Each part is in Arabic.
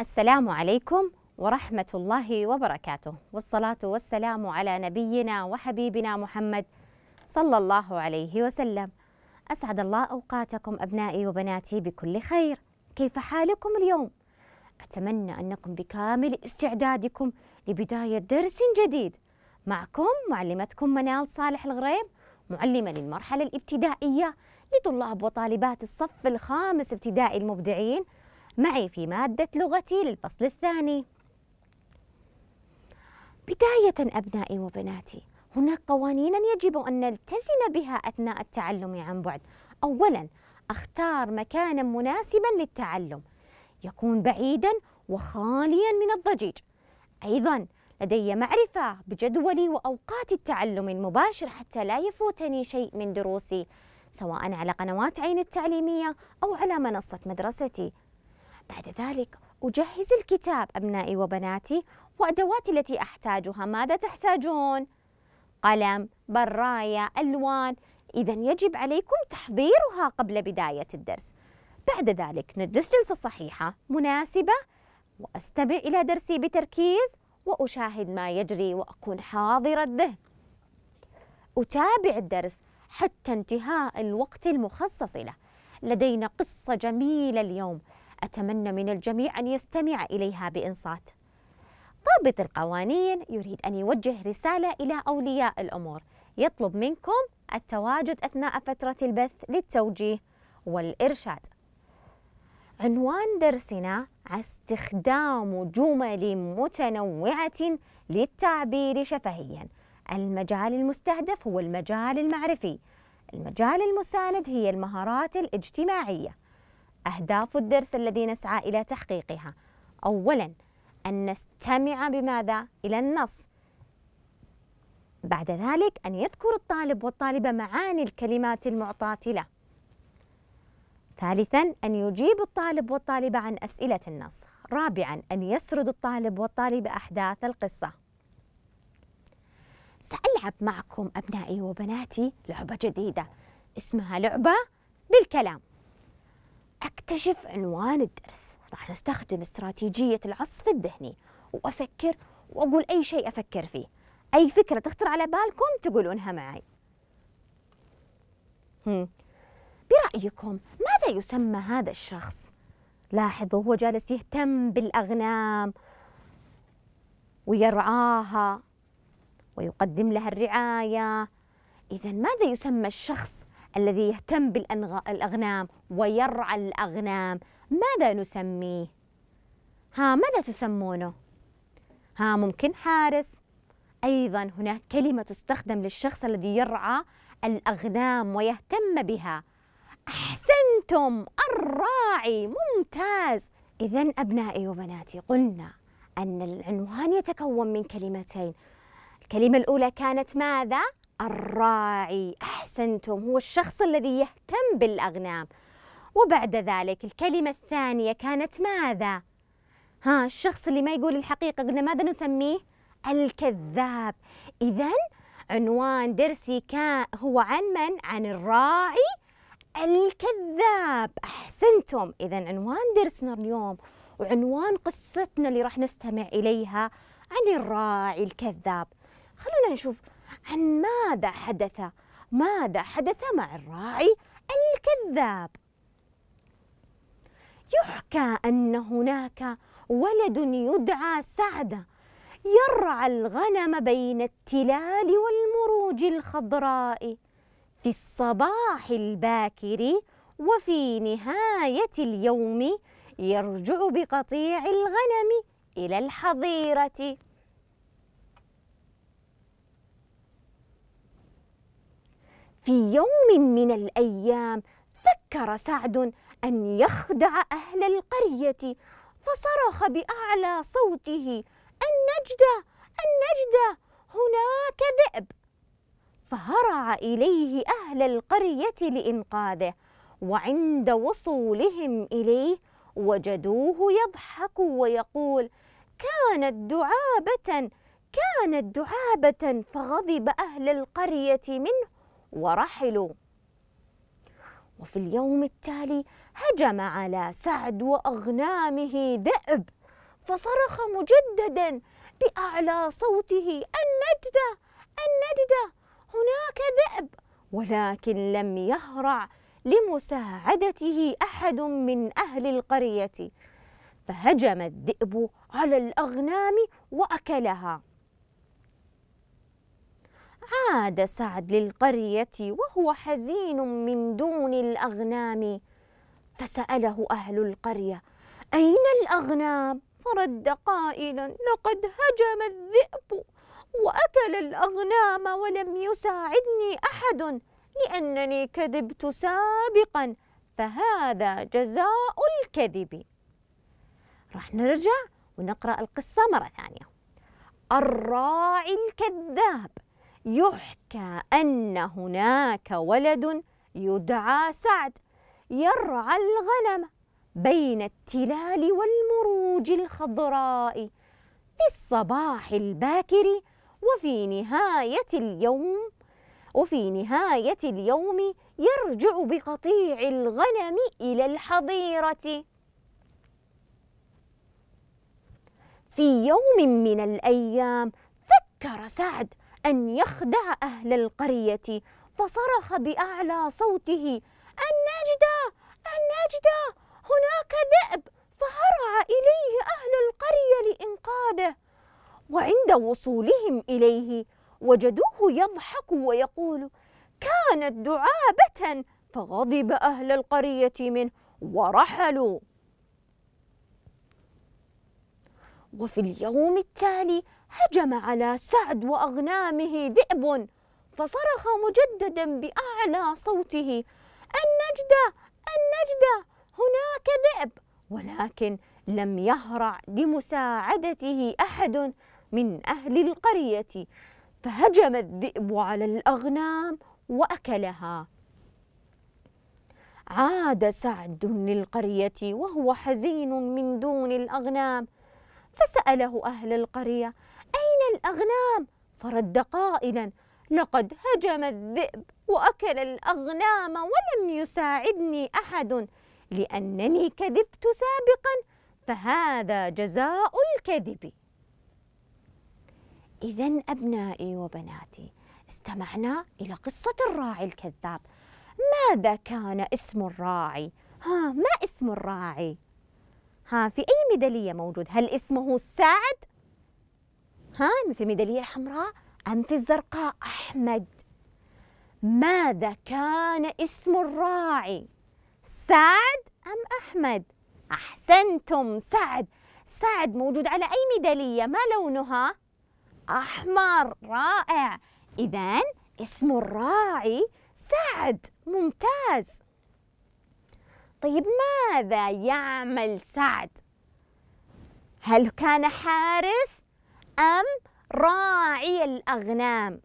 السلام عليكم ورحمة الله وبركاته والصلاة والسلام على نبينا وحبيبنا محمد صلى الله عليه وسلم أسعد الله أوقاتكم أبنائي وبناتي بكل خير كيف حالكم اليوم؟ أتمنى أنكم بكامل استعدادكم لبداية درس جديد معكم معلمتكم منال صالح الغريب معلمة للمرحلة الابتدائية لطلاب وطالبات الصف الخامس ابتدائي المبدعين معي في مادة لغتي للفصل الثاني بداية أبنائي وبناتي هناك قوانين يجب أن نلتزم بها أثناء التعلم عن بعد أولا أختار مكانا مناسبا للتعلم يكون بعيدا وخاليا من الضجيج أيضا لدي معرفة بجدولي وأوقات التعلم المباشر حتى لا يفوتني شيء من دروسي سواء على قنوات عين التعليمية أو على منصة مدرستي بعد ذلك أجهز الكتاب أبنائي وبناتي وأدواتي التي أحتاجها ماذا تحتاجون؟ قلم، براية، ألوان إذا يجب عليكم تحضيرها قبل بداية الدرس بعد ذلك ندرس جلسة صحيحة مناسبة وأستمع إلى درسي بتركيز وأشاهد ما يجري وأكون حاضرة الذهن أتابع الدرس حتى انتهاء الوقت المخصص له لدينا قصة جميلة اليوم أتمنى من الجميع أن يستمع إليها بإنصات ضابط القوانين يريد أن يوجه رسالة إلى أولياء الأمور يطلب منكم التواجد أثناء فترة البث للتوجيه والإرشاد عنوان درسنا استخدام جمل متنوعة للتعبير شفهيا المجال المستهدف هو المجال المعرفي المجال المساند هي المهارات الاجتماعيه أهداف الدرس الذي نسعى إلى تحقيقها أولا أن نستمع بماذا؟ إلى النص بعد ذلك أن يذكر الطالب والطالبة معاني الكلمات المعطاة له ثالثا أن يجيب الطالب والطالبة عن أسئلة النص رابعا أن يسرد الطالب والطالبة أحداث القصة سألعب معكم أبنائي وبناتي لعبة جديدة اسمها لعبة بالكلام أكتشف عنوان الدرس راح نستخدم استراتيجية العصف الذهني وأفكر وأقول أي شيء أفكر فيه أي فكرة تخطر على بالكم تقولونها معي هم. برأيكم ماذا يسمى هذا الشخص؟ لاحظوا هو جالس يهتم بالأغنام ويرعاها ويقدم لها الرعاية إذا ماذا يسمى الشخص الذي يهتم بالأغنام ويرعى الأغنام ماذا نسميه؟ ها ماذا تسمونه؟ ها ممكن حارس أيضا هناك كلمة تستخدم للشخص الذي يرعى الأغنام ويهتم بها أحسنتم الراعي ممتاز إذا أبنائي وبناتي قلنا أن العنوان يتكون من كلمتين الكلمة الأولى كانت ماذا؟ الراعي أحسنتم هو الشخص الذي يهتم بالأغنام وبعد ذلك الكلمة الثانية كانت ماذا؟ ها الشخص اللي ما يقول الحقيقة قلنا ماذا نسميه؟ الكذاب إذا عنوان درسي كان هو عن من؟ عن الراعي الكذاب أحسنتم إذا عنوان درسنا اليوم وعنوان قصتنا اللي راح نستمع إليها عن الراعي الكذاب خلونا نشوف عن ماذا حدث ماذا حدث مع الراعي الكذاب يحكى أن هناك ولد يدعى سعد يرعى الغنم بين التلال والمروج الخضراء في الصباح الباكر وفي نهاية اليوم يرجع بقطيع الغنم إلى الحظيرة في يوم من الايام فكر سعد ان يخدع اهل القريه فصرخ باعلى صوته النجده النجده هناك ذئب فهرع اليه اهل القريه لانقاذه وعند وصولهم اليه وجدوه يضحك ويقول كانت دعابه كانت دعابه فغضب اهل القريه منه ورحلوا وفي اليوم التالي هجم على سعد واغنامه ذئب فصرخ مجددا باعلى صوته النجده النجده هناك ذئب ولكن لم يهرع لمساعدته احد من اهل القريه فهجم الذئب على الاغنام واكلها عاد سعد للقرية وهو حزين من دون الأغنام فسأله أهل القرية أين الأغنام؟ فرد قائلا لقد هجم الذئب وأكل الأغنام ولم يساعدني أحد لأنني كذبت سابقا فهذا جزاء الكذب راح نرجع ونقرأ القصة مرة ثانية الراعي الكذاب يحكى أن هناك ولد يدعى سعد يرعى الغنم بين التلال والمروج الخضراء في الصباح الباكر وفي نهاية اليوم وفي نهاية اليوم يرجع بقطيع الغنم إلى الحظيرة في يوم من الأيام فكر سعد أن يخدع أهل القرية فصرخ بأعلى صوته النجدة النجدة هناك ذئب فهرع إليه أهل القرية لإنقاذه وعند وصولهم إليه وجدوه يضحك ويقول كانت دعابة فغضب أهل القرية منه ورحلوا وفي اليوم التالي هجم على سعد وأغنامه ذئب فصرخ مجددا بأعلى صوته النجدة النجدة هناك ذئب ولكن لم يهرع لمساعدته أحد من أهل القرية فهجم الذئب على الأغنام وأكلها عاد سعد للقرية وهو حزين من دون الأغنام فسأله أهل القرية أين الأغنام؟ فرد قائلا لقد هجم الذئب وأكل الأغنام ولم يساعدني أحد لأنني كذبت سابقا فهذا جزاء الكذب إذا أبنائي وبناتي استمعنا إلى قصة الراعي الكذاب ماذا كان اسم الراعي؟ ها ما اسم الراعي؟ ها في أي ميدالية موجود هل اسمه السعد ها في الميدالية الحمراء أم في الزرقاء أحمد ماذا كان اسم الراعي سعد أم أحمد أحسنتم سعد سعد موجود على أي ميدالية ما لونها أحمر رائع إذا اسم الراعي سعد ممتاز طيب ماذا يعمل سعد؟ هل كان حارس أم راعي الأغنام؟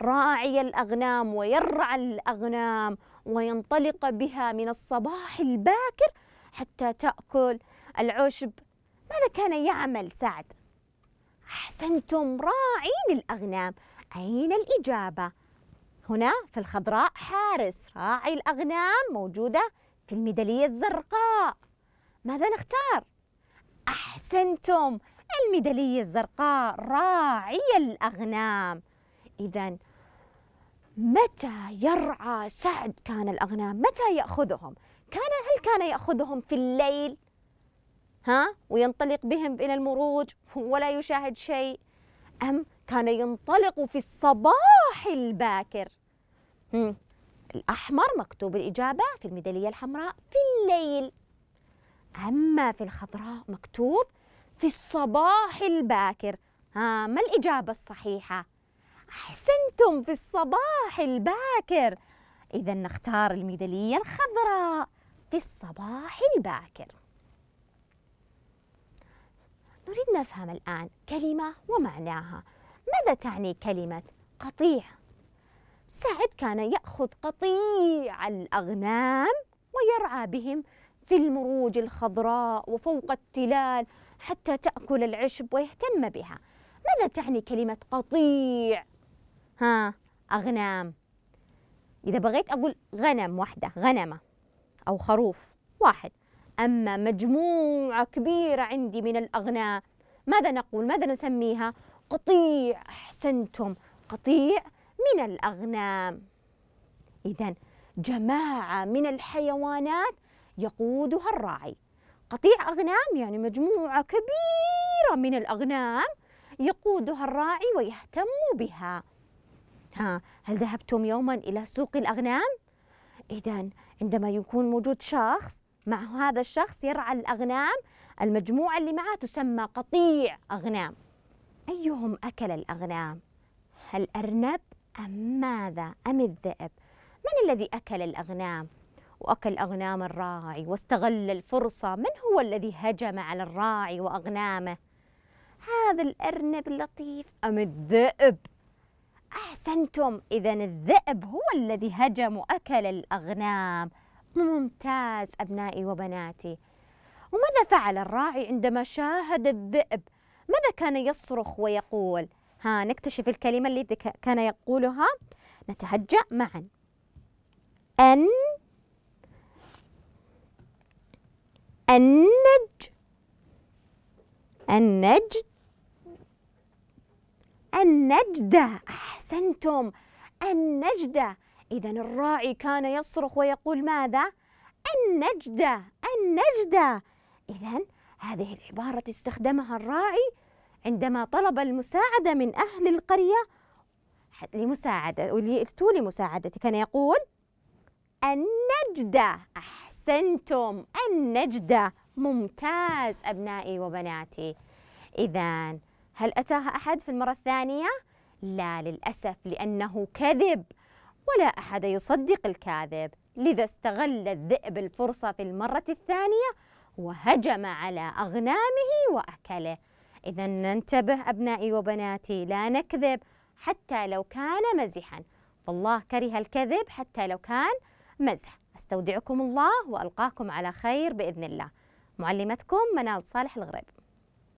راعي الأغنام ويرعى الأغنام وينطلق بها من الصباح الباكر حتى تأكل العشب ماذا كان يعمل سعد؟ أحسنتم راعي للأغنام أين الإجابة؟ هنا في الخضراء حارس راعي الأغنام موجودة في الميدالية الزرقاء ماذا نختار؟ أحسنتم الميدالية الزرقاء راعي الأغنام إذا متى يرعى سعد كان الأغنام؟ متى يأخذهم؟ كان هل كان يأخذهم في الليل؟ ها؟ وينطلق بهم إلى المروج ولا يشاهد شيء؟ أم كان ينطلق في الصباح الباكر؟ الأحمر مكتوب الإجابة في الميدالية الحمراء في الليل أما في الخضراء مكتوب في الصباح الباكر ها ما الإجابة الصحيحة؟ أحسنتم في الصباح الباكر إذا نختار الميدالية الخضراء في الصباح الباكر نريد نفهم الآن كلمة ومعناها ماذا تعني كلمة قطيع سعد كان يأخذ قطيع الأغنام ويرعى بهم في المروج الخضراء وفوق التلال حتى تأكل العشب ويهتم بها ماذا تعني كلمة قطيع؟ ها أغنام إذا بغيت أقول غنم واحدة غنمة أو خروف واحد أما مجموعة كبيرة عندي من الأغنام ماذا نقول؟ ماذا نسميها؟ قطيع أحسنتم قطيع من الأغنام إذا جماعة من الحيوانات يقودها الراعي قطيع أغنام يعني مجموعة كبيرة من الأغنام يقودها الراعي ويهتم بها ها هل ذهبتم يوما إلى سوق الأغنام؟ إذا عندما يكون موجود شخص مع هذا الشخص يرعى الأغنام المجموعة اللي معه تسمى قطيع أغنام أيهم أكل الأغنام؟ الأرنب أم ماذا أم الذئب من الذي أكل الأغنام وأكل أغنام الراعي واستغل الفرصة من هو الذي هجم على الراعي وأغنامه هذا الأرنب اللطيف أم الذئب أحسنتم إذا الذئب هو الذي هجم وأكل الأغنام ممتاز أبنائي وبناتي وماذا فعل الراعي عندما شاهد الذئب ماذا كان يصرخ ويقول ها نكتشف الكلمة التي كان يقولها نتهجأ معا أن النج النجد النجدة أحسنتم النجدة إذا الراعي كان يصرخ ويقول ماذا؟ النجدة النجدة إذا هذه العبارة استخدمها الراعي عندما طلب المساعدة من أهل القرية لمساعدة وليأتوا لمساعدتي كان يقول النجدة أحسنتم النجدة ممتاز أبنائي وبناتي إذا هل أتاها أحد في المرة الثانية؟ لا للأسف لأنه كذب ولا أحد يصدق الكاذب لذا استغل الذئب الفرصة في المرة الثانية وهجم على أغنامه وأكله إذا ننتبه أبنائي وبناتي لا نكذب حتى لو كان مزحا فالله كره الكذب حتى لو كان مزح أستودعكم الله وألقاكم على خير بإذن الله معلمتكم منال صالح الغريب